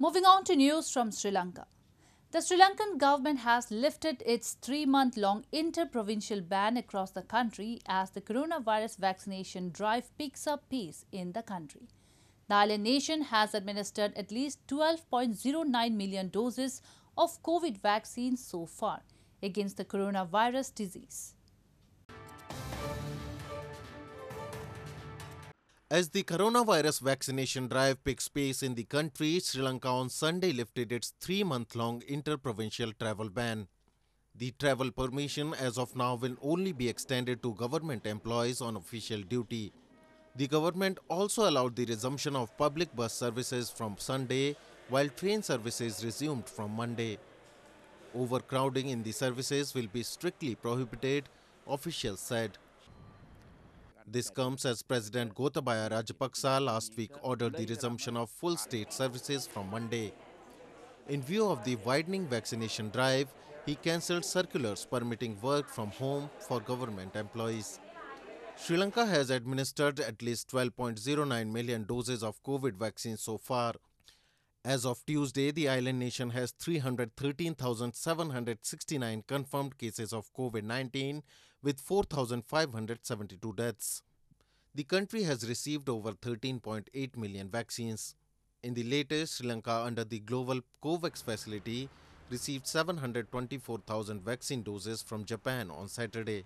Moving on to news from Sri Lanka. The Sri Lankan government has lifted its three-month-long inter-provincial ban across the country as the coronavirus vaccination drive picks up pace in the country. The island nation has administered at least 12.09 million doses of COVID vaccines so far against the coronavirus disease. As the coronavirus vaccination drive picks pace in the country, Sri Lanka on Sunday lifted its three month long inter-provincial travel ban. The travel permission as of now will only be extended to government employees on official duty. The government also allowed the resumption of public bus services from Sunday, while train services resumed from Monday. Overcrowding in the services will be strictly prohibited, officials said. This comes as President Gotabaya Rajapaksa last week ordered the resumption of full state services from Monday. In view of the widening vaccination drive, he cancelled circulars permitting work from home for government employees. Sri Lanka has administered at least 12.09 million doses of COVID vaccine so far. As of Tuesday, the island nation has 313,769 confirmed cases of COVID 19 with 4,572 deaths the country has received over 13.8 million vaccines. In the latest, Sri Lanka, under the global COVAX facility, received 724,000 vaccine doses from Japan on Saturday.